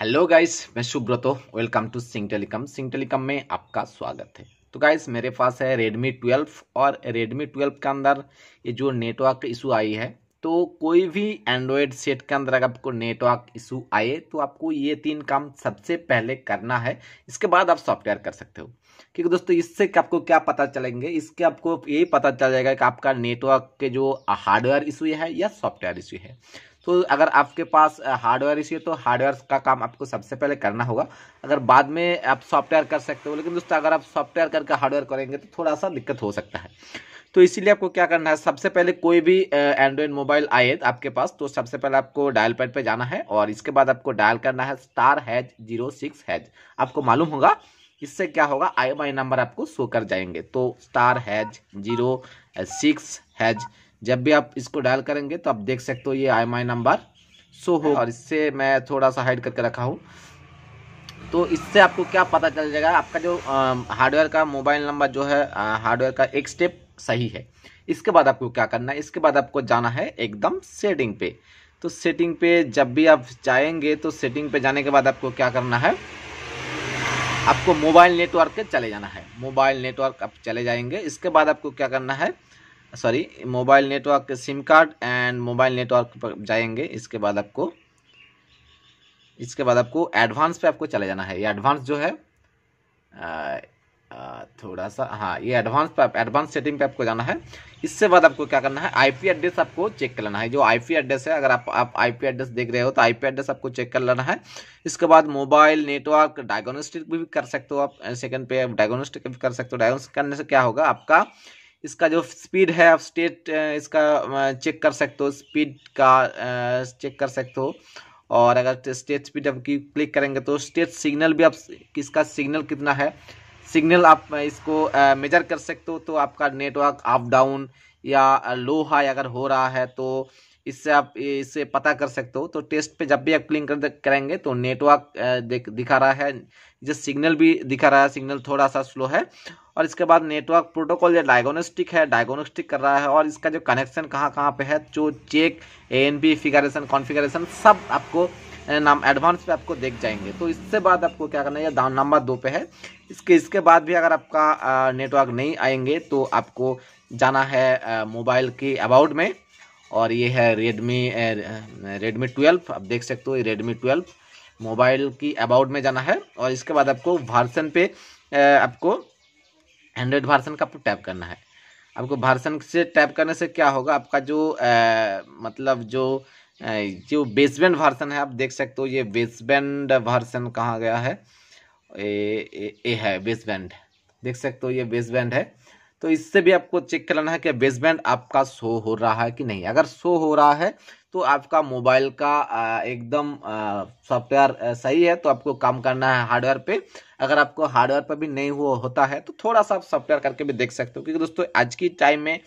hello guys मैं Subrato welcome to Singh telecom Singh telecom में आपका स्वागत है तो गाइस मेरे पास है रेडमी 12 और रेडमी 12 के अंदर ये जो नेटवर्क इशू आई है तो कोई भी एंड्रॉयड सेट के अंदर अगर आपको नेटवर्क इशू आए तो आपको ये तीन काम सबसे पहले करना है इसके बाद आप सॉफ्टवेयर कर सकते हो क्योंकि दोस्तों इससे आपको क्या पता चलेंगे इसके आपको यही पता चल जाएगा कि आपका नेटवर्क के जो हार्डवेयर इशू है या सॉफ्टवेयर इशू है तो अगर आपके पास हार्डवेयर इश्यू तो हार्डवेयर का काम आपको सबसे पहले करना होगा अगर बाद में आप सॉफ्टवेयर कर सकते हो लेकिन दोस्तों अगर आप सॉफ्टवेयर करके हार्डवेयर करेंगे तो थोड़ा सा दिक्कत हो सकता है तो इसीलिए आपको क्या करना है सबसे पहले कोई भी एंड्रॉयड मोबाइल आए आपके पास तो सबसे पहले आपको डायल पैड पे जाना है और इसके बाद आपको डायल करना है star hash zero six hash आपको मालूम होगा इससे क्या होगा आई नंबर आपको शो कर जाएंगे तो star hash zero six hash जब भी आप इसको डायल करेंगे तो आप देख सकते हो ये आई माई नंबर शो हो और इससे मैं थोड़ा सा हाइड करके रखा हूँ तो इससे आपको क्या पता चल जाएगा आपका जो हार्डवेयर का मोबाइल नंबर जो है हार्डवेयर का एक स्टेप सही है इसके बाद आपको क्या करना है इसके बाद आपको जाना है एकदम सेटिंग पे तो सेटिंग पे जब भी आप जाएंगे तो सेटिंग पे जाने के बाद आपको क्या करना है आपको मोबाइल नेटवर्क पे चले जाना है मोबाइल नेटवर्क आप चले जाएंगे इसके बाद आपको क्या करना है sorry mobile network SIM card and mobile network पर जाएंगे इसके बाद आपको इसके बाद आपको एडवांस पे आपको चले जाना है ये एडवांस जो है थोड़ा सा हाँ ये एडवांस पे एडवांस सेटिंग पे आपको जाना है इससे बाद आपको क्या करना है आईपी एड्रेस आपको चेक कर लेना है जो आईपी एड्रेस है अगर आप आप आईपी एड्रेस देख रहे हो तो आईपी एड्रेस आपको चेक कर लेना है इसके बाद मोबाइल नेटवर्क डायग्नोस्टिक भी कर सकते हो आप सेकंड पे डायग्नोस्टिक भी कर सकते हो डायग्नोस्टिक करने से क्या होगा आपका इसका जो स्पीड है आप स्टेट इसका चेक कर सकते हो स्पीड का चेक कर सकते हो और अगर स्टेट स्पीड आप क्लिक करेंगे तो स्टेट सिग्नल भी आप किसका सिग्नल कितना है सिग्नल आप इसको मेजर कर सकते हो तो आपका नेटवर्क अप डाउन या लो हाई अगर हो रहा है तो इससे आप इससे पता कर सकते हो तो टेस्ट पे जब भी आप क्लिक करेंगे तो नेटवर्क दिखा रहा है जो सिग्नल भी दिखा रहा है सिग्नल थोड़ा सा स्लो है और इसके बाद नेटवर्क प्रोटोकॉल जो डायग्नोस्टिक है डायग्नोस्टिक कर रहा है और इसका जो कनेक्शन कहाँ कहाँ पे है जो तो check A N B figuration configuration सब आपको नाम एडवांस पे आपको देख जाएंगे तो इससे बाद आपको क्या करना है दाम नंबर दो पे है इसके इसके बाद भी अगर आपका नेटवर्क नहीं आएंगे तो आपको जाना है मोबाइल के अबाउट में और ये है रेडमी रेडमी ट्वेल्व आप देख सकते हो ये रेडमी ट्वेल्व मोबाइल की अबाउट में जाना है और इसके बाद आपको वर्सन पे आपको एंड्रॉयड वर्सन का आपको टैप करना है आपको वर्सन से टैप करने से क्या होगा आपका जो आ, मतलब जो आ, जो बेसबैंड वर्सन है आप देख सकते हो ये बेसबैंड वर्सन कहाँ गया है ये है बेसबैंड देख सकते हो ये बेसबैंड है तो इससे भी आपको चेक लेना है कि बेसबैंड बैंड आपका शो हो रहा है कि नहीं अगर शो हो रहा है तो आपका मोबाइल का एकदम सॉफ्टवेयर सही है तो आपको काम करना है हार्डवेयर पे अगर आपको हार्डवेयर पर भी नहीं हुआ होता है तो थोड़ा सा आप सॉफ्टवेयर करके भी देख सकते हो क्योंकि दोस्तों आज की टाइम में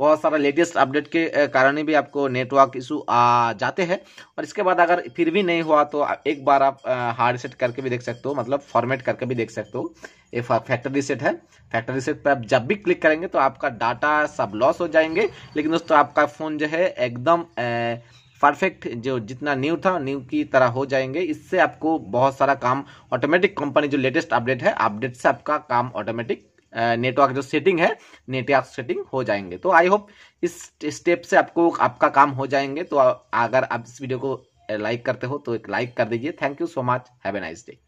बहुत सारा लेटेस्ट अपडेट के कारण भी आपको नेटवर्क इशू आ जाते हैं और इसके बाद अगर फिर भी नहीं हुआ तो एक बार आप हार्ड सेट करके भी देख सकते हो मतलब फॉर्मेट करके भी देख सकते हो ये फैक्ट्री सेट है फैक्ट्री सेट पर आप जब भी क्लिक करेंगे तो आपका डाटा सब लॉस हो जाएंगे लेकिन दोस्तों आपका फ़ोन जो है एकदम परफेक्ट जो जितना न्यू था न्यू की तरह हो जाएंगे इससे आपको बहुत सारा काम ऑटोमेटिक कंपनी जो लेटेस्ट अपडेट है अपडेट से आपका काम ऑटोमेटिक नेटवर्क जो सेटिंग है नेटवर्क सेटिंग हो जाएंगे तो आई होप इस स्टेप से आपको आपका काम हो जाएंगे तो अगर आप इस वीडियो को लाइक करते हो तो एक लाइक कर दीजिए thank you so much have a nice day